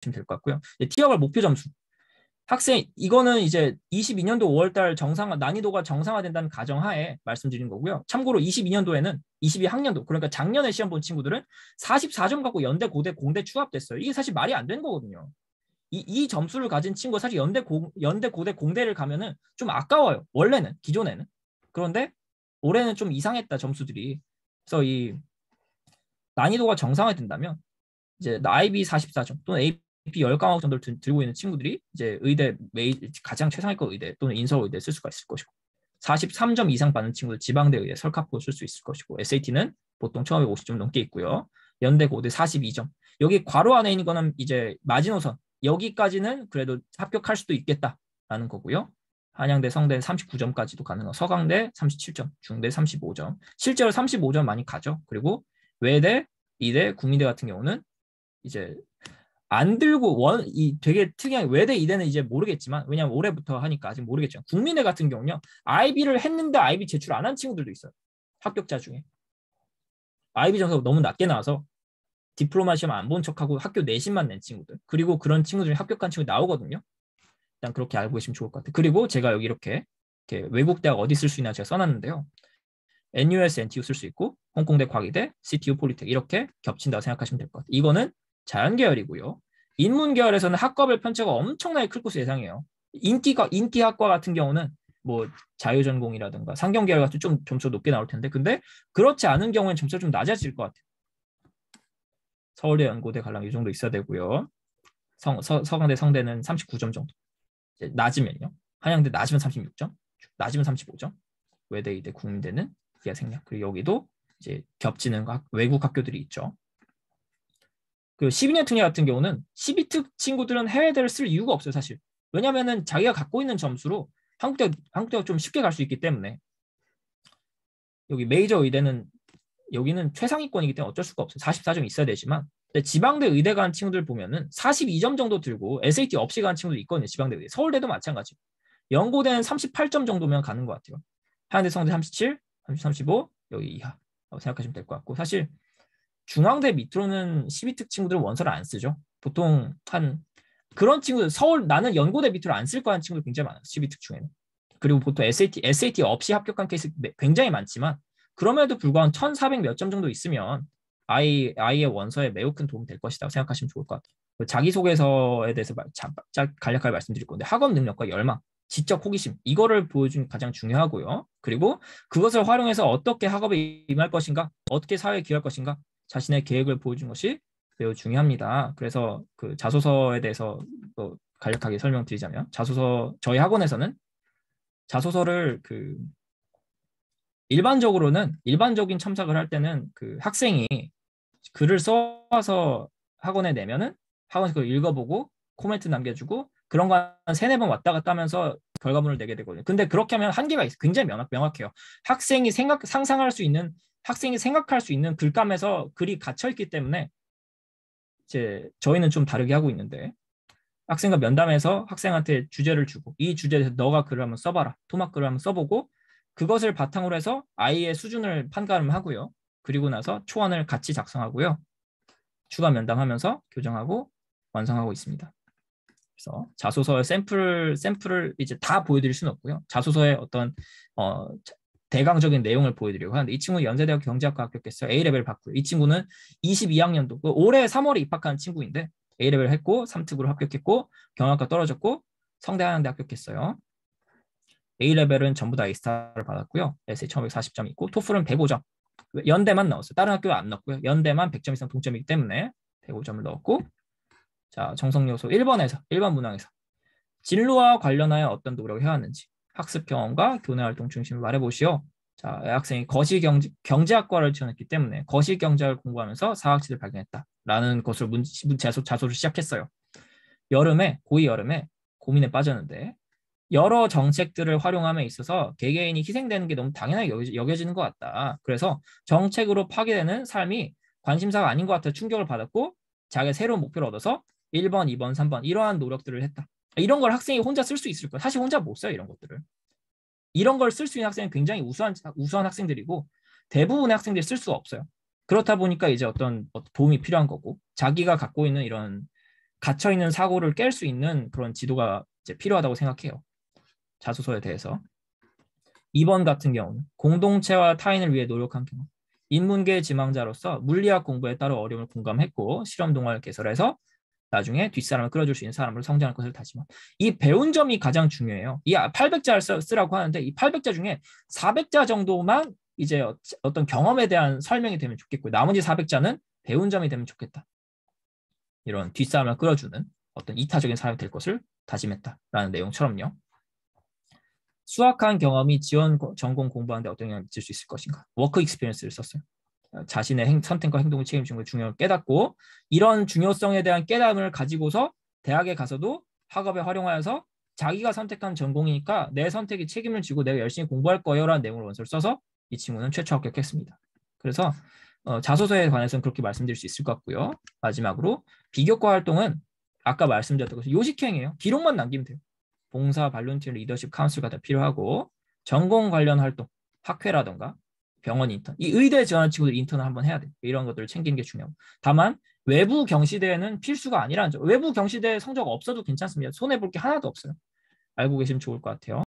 보시면 될것 같고요. 티어별 목표 점수. 학생 이거는 이제 22년도 5월달 정상화 난이도가 정상화된다는 가정하에 말씀드린 거고요. 참고로 22년도에는 22학년도 그러니까 작년에 시험 본 친구들은 44점 갖고 연대 고대 공대 추합됐어요. 이게 사실 말이 안 되는 거거든요. 이, 이 점수를 가진 친구가 사실 연대 고 연대 고대 공대를 가면은 좀 아까워요. 원래는 기존에는 그런데 올해는 좀 이상했다 점수들이. 그래서 이 난이도가 정상화된다면 이제 IB 44점 또는 AP g p 1 0강목 정도를 들, 고 있는 친구들이 이제 의대 메이 가장 최상위권 의대 또는 인서울 의대 쓸 수가 있을 것이고 43점 이상 받는 친구들 지방대 의대 설카포 쓸수 있을 것이고 SAT는 보통 1550점 넘게 있고요. 연대 고대 42점. 여기 괄호 안에 있는 거는 이제 마지노선. 여기까지는 그래도 합격할 수도 있겠다라는 거고요. 한양대 성대 39점까지도 가능하고 서강대 37점, 중대 35점. 실제로 35점 많이 가죠. 그리고 외대, 이대, 국민대 같은 경우는 이제 안 들고 원이 되게 특이한 외대 이대는 이제 모르겠지만 왜냐면 올해부터 하니까 아직 모르겠죠국민회 같은 경우는요 이비를 했는데 아이비 제출 안 한 친구들도 있어요 합격자 중에 아 IB 점수가 너무 낮게 나와서 디플로마 시험 안 본 척하고 학교 내신만 낸 친구들 그리고 그런 친구 들이 합격한 친구 나오거든요 일단 그렇게 알고 계시면 좋을 것 같아요 그리고 제가 여기 이렇게, 이렇게 외국 대학 어디 쓸 수 있나 제가 써놨는데요 NUS, NTU 쓸 수 있고 홍콩대 과기대, CTU 폴리텍 이렇게 겹친다고 생각하시면 될 것 같아요 이거는 자연계열이고요. 인문계열에서는 학과별 편차가 엄청나게 클 것으로 예상해요. 인기가 인기 학과 같은 경우는 뭐 자유전공이라든가 상경계열 같은 좀 점수 높게 나올 텐데 근데 그렇지 않은 경우엔 점수가 좀 낮아질 것 같아요. 서울대 연고대 갈랑 이 정도 있어야 되고요. 성, 서, 서강대 성대는 39점 정도. 낮으면요. 한양대 낮으면 36점, 낮으면 35점. 외대 이대 국민대는 기아 생략. 그리고 여기도 이제 겹치는 외국 학교들이 있죠. 그 12년 특례 같은 경우는 12특 친구들은 해외대를 쓸 이유가 없어요, 사실. 왜냐면은 자기가 갖고 있는 점수로 한국 대학 한국 대학 좀 쉽게 갈 수 있기 때문에 여기 메이저 의대는 여기는 최상위권이기 때문에 어쩔 수가 없어요. 44점 있어야 되지만 지방대 의대 간 친구들 보면은 42점 정도 들고 SAT 없이 간친구들 있거든요. 지방대 의대. 서울대도 마찬가지. 연고대는 38점 정도면 가는 것 같아요. 하대 성대 37, 35 여기 이하 생각하시면 될 것 같고 사실 중앙대 밑으로는 12특 친구들은 원서를 안 쓰죠. 보통 한 그런 친구들 서울 나는 연고대 밑으로 안 쓸 거 하는 친구들 굉장히 많아요. 12특 중에는. 그리고 보통 SAT, SAT 없이 합격한 케이스 네, 굉장히 많지만 그럼에도 불구하고 1,400 몇 점 정도 있으면 아이 아이의 원서에 매우 큰 도움이 될 것이라고 생각하시면 좋을 것 같아요. 그 자기소개서에 대해서 자, 자, 간략하게 말씀드릴 건데 학업 능력과 열망, 지적 호기심 이거를 보여준 가장 중요하고요. 그리고 그것을 활용해서 어떻게 학업에 임할 것인가, 어떻게 사회에 기여할 것인가 자신의 계획을 보여준 것이 매우 중요합니다. 그래서 그 자소서에 대해서 또 간략하게 설명드리자면 자소서 저희 학원에서는 자소서를 그 일반적으로는 일반적인 첨삭을 할 때는 그 학생이 글을 써서 학원에 내면은 학원에서 그걸 읽어보고 코멘트 남겨주고 그런 거 한 세네 번 왔다 갔다 하면서 결과물을 내게 되거든요. 근데 그렇게 하면 한계가 있어요. 굉장히 명확, 해요 학생이 생각 상상할 수 있는 학생이 생각할 수 있는 글감에서 글이 갇혀 있기 때문에 이제 저희는 좀 다르게 하고 있는데 학생과 면담해서 학생한테 주제를 주고 이 주제에 대해서 너가 글을 한번 써봐라 토막 글을 한번 써보고 그것을 바탕으로 해서 아이의 수준을 판가름 하고요 그리고 나서 초안을 같이 작성하고요 추가 면담하면서 교정하고 완성하고 있습니다 그래서 자소서의 샘플 샘플을 이제 다 보여드릴 수는 없고요 자소서의 어떤 어, 대강적인 내용을 보여드리고 려 하는데 이 친구는 연세대학 교 경제학과 합격했어요. A레벨 받고요. 이 친구는 22학년도 그 올해 3월에 입학한 친구인데 A레벨 했고 3특으로 합격했고 경영학과 떨어졌고 성대 하양대 합격했어요. A레벨은 전부 다 A스타를 받았고요. 에세이 1540점 있고 토플은 105점. 연대만 넣었어요. 다른 학교는 안 넣었고요. 연대만 100점 이상 동점이기 때문에 105점을 넣었고 자 정성요소 1번에서 1번 문항에서 진로와 관련하여 어떤 노력을 해왔는지 학습 경험과 교내 활동 중심을 말해보시오. 자, 학생이 거시 경제, 경제학과를 지원했기 때문에 거시 경제학을 공부하면서 사학지를 발견했다라는 것을 문, 문 자소, 자소를 시작했어요. 여름에 고이 여름에 고민에 빠졌는데 여러 정책들을 활용함에 있어서 개개인이 희생되는 게 너무 당연하게 여겨지는 것 같다. 그래서 정책으로 파괴되는 삶이 관심사가 아닌 것 같아 충격을 받았고 자기 새로운 목표를 얻어서 1번, 2번, 3번 이러한 노력들을 했다. 이런 걸 학생이 혼자 쓸 수 있을 거예요. 사실 혼자 못 써요 이런 것들을. 이런 걸 쓸 수 있는 학생은 굉장히 우수한 우수한 학생들이고 대부분의 학생들이 쓸 수가 없어요. 그렇다 보니까 이제 어떤 도움이 필요한 거고 자기가 갖고 있는 이런 갇혀 있는 사고를 깰 수 있는 그런 지도가 이제 필요하다고 생각해요. 자소서에 대해서. 2번 같은 경우는 공동체와 타인을 위해 노력한 경우. 인문계 지망자로서 물리학 공부에 따로 어려움을 공감했고 실험 동화를 개설해서 나중에 뒷사람을 끌어줄 수 있는 사람으로 성장할 것을 다짐한. 이 배운 점이 가장 중요해요. 이 800자를 쓰라고 하는데 이 800자 중에 400자 정도만 이제 어, 어떤 경험에 대한 설명이 되면 좋겠고 나머지 400자는 배운 점이 되면 좋겠다. 이런 뒷사람을 끌어주는 어떤 이타적인 사람이 될 것을 다짐했다라는 내용처럼요. 수학한 경험이 지원 전공 공부하는데 어떤 영향을 미칠 수 있을 것인가? 워크 익스피리언스를 썼어요. 어, 자신의 행, 선택과 행동을 책임지는 걸 중요한 깨닫고 이런 중요성에 대한 깨달음을 가지고서 대학에 가서도 학업에 활용하여서 자기가 선택한 전공이니까 내선택이 책임을 지고 내가 열심히 공부할 거예요라는 내용으로 원서를 써서 이 친구는 최초 합격했습니다. 그래서 어, 자소서에 관해서는 그렇게 말씀드릴 수 있을 것 같고요. 마지막으로 비교과 활동은 아까 말씀드렸던 것이 요식행이에요. 기록만 남기면 돼요. 봉사, 발론티어, 리더십, 카운슬 가다 필요하고 전공 관련 활동, 학회라던가 병원 인턴, 이 의대 지원하 친구들 인턴을 한번 해야 돼. 이런 것들을 챙기는 게 중요하고. 다만 외부 경시대는 필수가 아니라는 점. 외부 경시대 성적 없어도 괜찮습니다. 손해 볼 게 하나도 없어요. 알고 계시면 좋을 것 같아요.